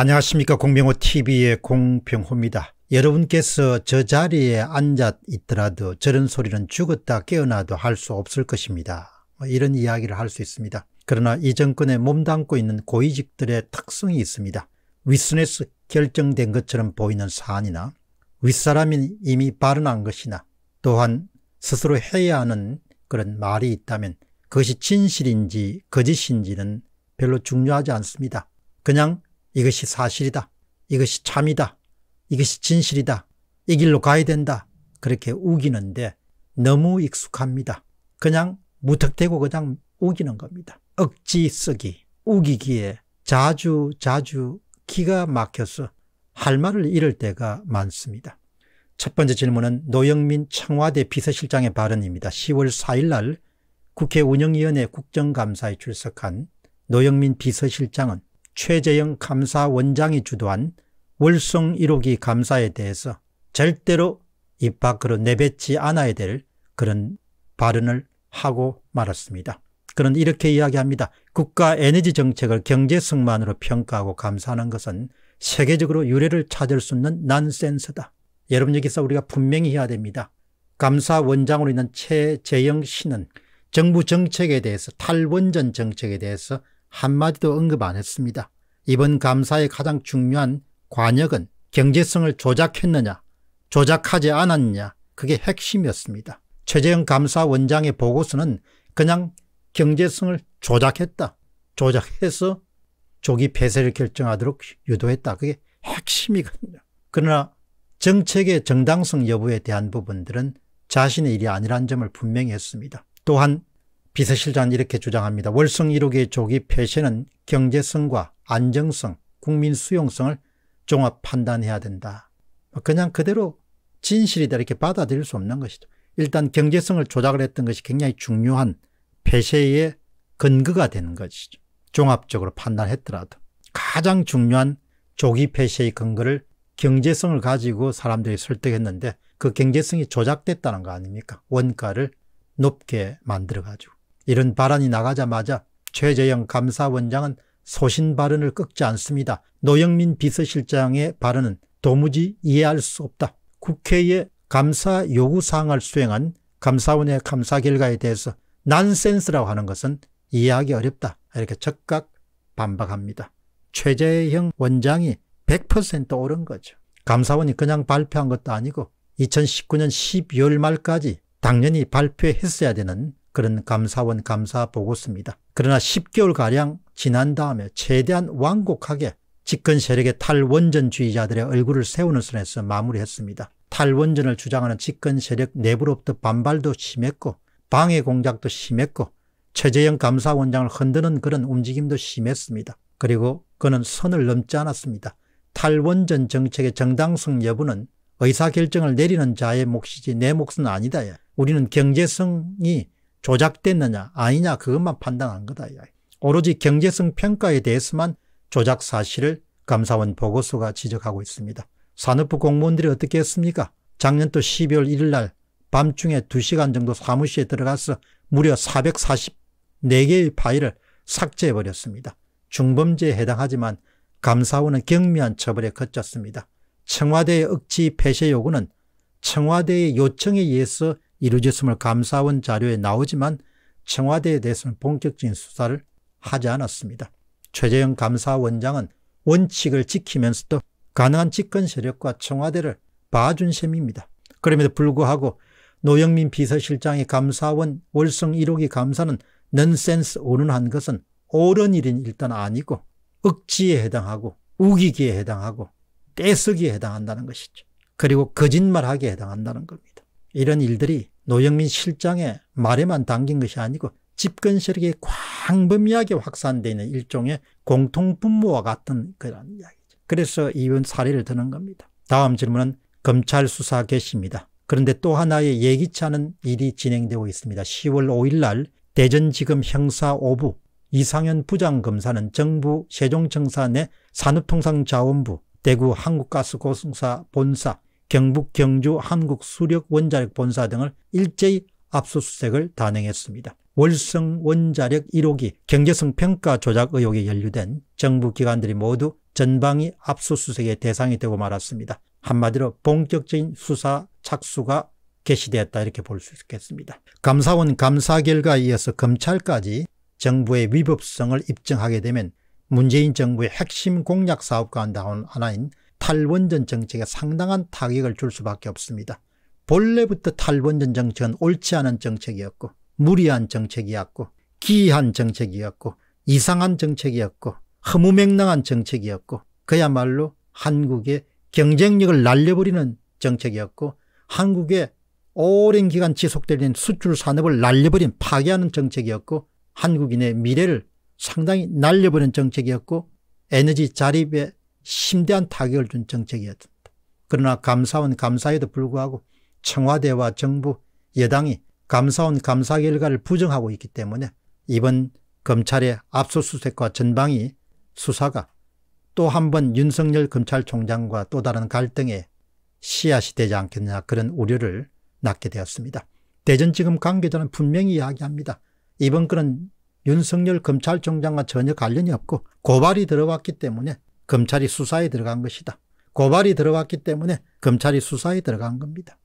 안녕하십니까 공병호 tv의 공병호입니다. 여러분께서 저 자리에 앉아 있더라도 저런 소리는 죽었다 깨어나도 할 수 없을 것입니다. 뭐 이런 이야기를 할 수 있습니다. 그러나 이 정권에 몸담고 있는 고위직들의 특성이 있습니다. 윗선에서 결정된 것처럼 보이는 사안이나 윗사람이 이미 발언한 것이나 또한 스스로 해야 하는 그런 말이 있다면 그것이 진실인지 거짓인지는 별로 중요하지 않습니다. 그냥 이것이 사실이다. 이것이 참이다. 이것이 진실이다. 이 길로 가야 된다. 그렇게 우기는데 너무 익숙합니다. 그냥 무턱대고 그냥 우기는 겁니다. 억지 쓰기, 우기기에 자주 자주 기가 막혀서 할 말을 잃을 때가 많습니다. 첫 번째 질문은 노영민 청와대 비서실장의 발언입니다. 10월 4일 날 국회 운영위원회 국정감사에 출석한 노영민 비서실장은 최재영 감사 원장이 주도한 월성 1호기 감사에 대해서 절대로 입 밖으로 내뱉지 않아야 될 그런 발언을 하고 말았습니다. 그는 이렇게 이야기합니다. 국가 에너지 정책을 경제성만으로 평가하고 감사하는 것은 세계적으로 유례를 찾을 수 없는 난센스다. 여러분 여기서 우리가 분명히 해야 됩니다. 감사 원장으로 있는 최재영 씨는 정부 정책에 대해서 탈원전 정책에 대해서 한마디도 언급 안 했습니다. 이번 감사의 가장 중요한 관역은 경제성을 조작했느냐 조작하지 않았느냐 그게 핵심이었습니다. 최재형 감사원장의 보고서는 그냥 경제성을 조작했다. 조작해서 조기 폐쇄를 결정하도록 유도했다. 그게 핵심이거든요. 그러나 정책의 정당성 여부에 대한 부분들은 자신의 일이 아니란 점을 분명히 했습니다. 또한 비서실장은 이렇게 주장합니다. 월성 1호기의 조기 폐쇄는 경제성과 안정성, 국민 수용성을 종합 판단해야 된다. 뭐 그냥 그대로 진실이다 이렇게 받아들일 수 없는 것이죠. 일단 경제성을 조작을 했던 것이 굉장히 중요한 폐쇄의 근거가 되는 것이죠. 종합적으로 판단했더라도 가장 중요한 조기 폐쇄의 근거를 경제성을 가지고 사람들이 설득했는데 그 경제성이 조작됐다는 거 아닙니까? 원가를 높게 만들어가지고. 이런 발언이 나가자마자 최재형 감사원장은 소신 발언을 꺾지 않습니다. 노영민 비서실장의 발언은 도무지 이해할 수 없다. 국회의 감사 요구사항을 수행한 감사원의 감사 결과에 대해서 난센스라고 하는 것은 이해하기 어렵다. 이렇게 적각 반박합니다. 최재형 원장이 100% 옳은 거죠. 감사원이 그냥 발표한 것도 아니고 2019년 12월 말까지 당연히 발표했어야 되는 그런 감사원 감사 보고서입니다. 그러나 10개월가량 지난 다음에 최대한 완곡하게 집권 세력의 탈원전주의자들의 얼굴을 세우는 선에서 마무리했습니다. 탈원전을 주장하는 집권 세력 내부로부터 반발도 심했고 방해 공작도 심했고 최재형 감사원장을 흔드는 그런 움직임도 심했습니다. 그리고 그는 선을 넘지 않았습니다. 탈원전 정책의 정당성 여부는 의사결정을 내리는 자의 몫이지 내 몫은 아니다. 우리는 경제성이 조작됐느냐 아니냐 그것만 판단한 거다. 오로지 경제성 평가에 대해서만 조작 사실을 감사원 보고서가 지적하고 있습니다. 산업부 공무원들이 어떻게 했습니까? 작년도 12월 1일 날 밤중에 2시간 정도 사무실에 들어가서 무려 444개의 파일을 삭제해버렸습니다. 중범죄에 해당하지만 감사원은 경미한 처벌에 그쳤습니다. 청와대의 억지 폐쇄 요구는 청와대의 요청에 의해서 이루어졌음을 감사원 자료에 나오지만 청와대에 대해서는 본격적인 수사를 하지 않았습니다. 최재형 감사원장은 원칙을 지키면서도 가능한 집권 세력과 청와대를 봐준 셈입니다. 그럼에도 불구하고 노영민 비서실장의 감사원 월성 1호기 감사는 넌센스 오른한 것은 옳은 일인 일단 아니고 억지에 해당하고 우기기에 해당하고 떼쓰기에 해당한다는 것이죠. 그리고 거짓말하게 해당한다는 겁니다. 이런 일들이 노영민 실장의 말에만 담긴 것이 아니고 집권세력이 광범위하게 확산되는 일종의 공통분모와 같은 그런 이야기죠. 그래서 이번 사례를 드는 겁니다. 다음 질문은 검찰 수사 개시입니다. 그런데 또 하나의 예기치 않은 일이 진행되고 있습니다. 10월 5일 날 대전지검 형사 5부 이상현 부장검사는 정부 세종청사 내 산업통상자원부 대구 한국가스고승사 본사 경북 경주 한국 수력 원자력 본사 등을 일제히 압수수색을 단행했습니다. 월성 원자력 1호기 경제성 평가 조작 의혹에 연루된 정부 기관들이 모두 전방위 압수수색의 대상이 되고 말았습니다. 한마디로 본격적인 수사 착수가 개시되었다 이렇게 볼 수 있겠습니다. 감사원 감사 결과에 이어서 검찰까지 정부의 위법성을 입증하게 되면 문재인 정부의 핵심 공약 사업과 나온 하나인 탈원전 정책에 상당한 타격을 줄 수밖에 없습니다. 본래부터 탈원전 정책은 옳지 않은 정책이었고 무리한 정책이었고 기이한 정책이었고 이상한 정책이었고 허무맹랑한 정책이었고 그야말로 한국의 경쟁력을 날려버리는 정책이었고 한국의 오랜 기간 지속되는 수출 산업을 날려버린 파괴하는 정책이었고 한국인의 미래를 상당히 날려버린 정책이었고 에너지 자립에 심대한 타격을 준 정책이었다. 습니 그러나 감사원 감사에도 불구하고 청와대와 정부 여당이 감사원 감사 결과를 부정하고 있기 때문에 이번 검찰의 압수수색과 전방위 수사가 또 한 번 윤석열 검찰총장과 또 다른 갈등의 씨앗이 되지 않겠느냐 그런 우려를 낳게 되었습니다. 대전지검 관계자는 분명히 이야기합니다. 이번 건은 윤석열 검찰총장과 전혀 관련이 없고 고발이 들어왔기 때문에 검찰이 수사에 들어간 것이다. 고발이 들어왔기 때문에 검찰이 수사에 들어간 겁니다.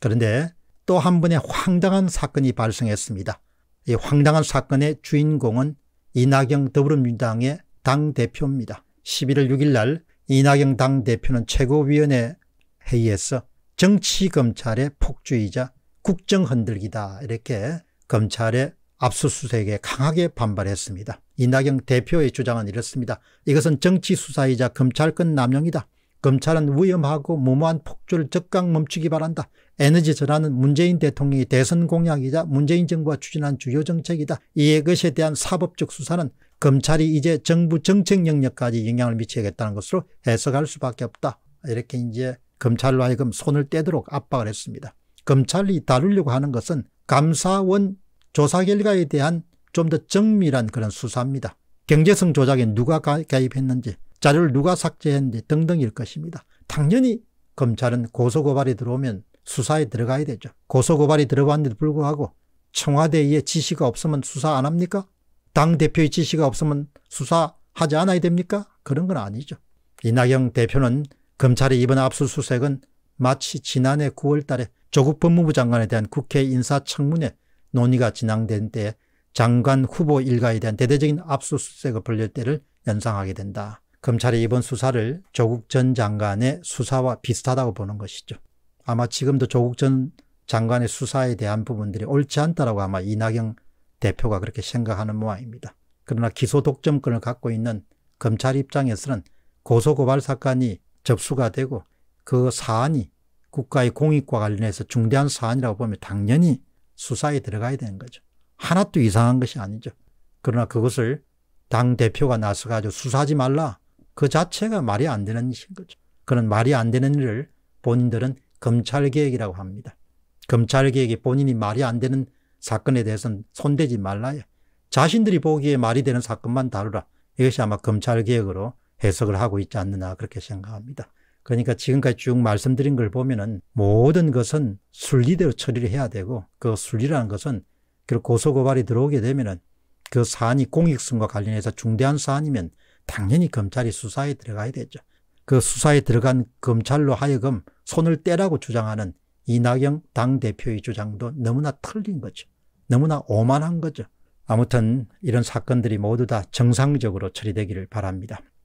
그런데 또 한 번의 황당한 사건이 발생했습니다. 이 황당한 사건의 주인공은 이낙영 더불어민주당의 당대표입니다. 11월 6일 날 이낙영 당대표는 최고위원회 회의에서 정치검찰의 폭주이자 국정흔들기다 이렇게 검찰의 압수수색에 강하게 반발했습니다. 이낙영 대표의 주장은 이렇습니다. 이것은 정치수사이자 검찰권 남용이다. 검찰은 위험하고 무모한 폭주를 적극 멈추기 바란다. 에너지 전환은 문재인 대통령이 대선 공약이자 문재인 정부가 추진한 주요 정책이다. 이에 것에 대한 사법적 수사는 검찰이 이제 정부 정책 영역까지 영향을 미치겠다는 것으로 해석할 수밖에 없다. 이렇게 이제 검찰로 하여금 손을 떼도록 압박을 했습니다. 검찰이 다루려고 하는 것은 감사원 조사 결과에 대한 좀 더 정밀한 그런 수사입니다. 경제성 조작에 누가 가입했는지 자료를 누가 삭제했는지 등등일 것입니다. 당연히 검찰은 고소고발이 들어오면 수사에 들어가야 되죠. 고소고발이 들어왔는데도 불구하고 청와대의 지시가 없으면 수사 안 합니까? 당대표의 지시가 없으면 수사하지 않아야 됩니까? 그런 건 아니죠. 이낙영 대표는 검찰의 이번 압수수색은 마치 지난해 9월 달에 조국 법무부 장관에 대한 국회 인사청문회 논의가 진행된 때 장관 후보 일가에 대한 대대적인 압수수색을 벌릴 때를 연상하게 된다. 검찰의 이번 수사를 조국 전 장관의 수사와 비슷하다고 보는 것이죠. 아마 지금도 조국 전 장관의 수사에 대한 부분들이 옳지 않다라고 아마 이낙영 대표가 그렇게 생각하는 모양입니다. 그러나 기소 독점권을 갖고 있는 검찰 입장에서는 고소고발 사건이 접수가 되고 그 사안이 국가의 공익과 관련해서 중대한 사안이라고 보면 당연히 수사에 들어가야 되는 거죠. 하나도 이상한 것이 아니죠. 그러나 그것을 당 대표가 나서가지고 수사하지 말라. 그 자체가 말이 안 되는 일인 거죠. 그런 말이 안 되는 일을 본인들은 검찰개혁이라고 합니다. 검찰개혁이 본인이 말이 안 되는 사건에 대해서는 손대지 말라요. 자신들이 보기에 말이 되는 사건만 다루라. 이것이 아마 검찰개혁으로 해석을 하고 있지 않느냐 그렇게 생각합니다. 그러니까 지금까지 쭉 말씀드린 걸 보면은 모든 것은 순리대로 처리를 해야 되고 그 순리라는 것은 그 고소고발이 들어오게 되면은 그 사안이 공익성과 관련해서 중대한 사안이면 당연히 검찰이 수사에 들어가야 되죠. 그 수사에 들어간 검찰로 하여금 손을 떼라고 주장하는 이낙영 당대표의 주장도 너무나 틀린 거죠. 너무나 오만한 거죠. 아무튼 이런 사건들이 모두 다 정상적으로 처리되기를 바랍니다.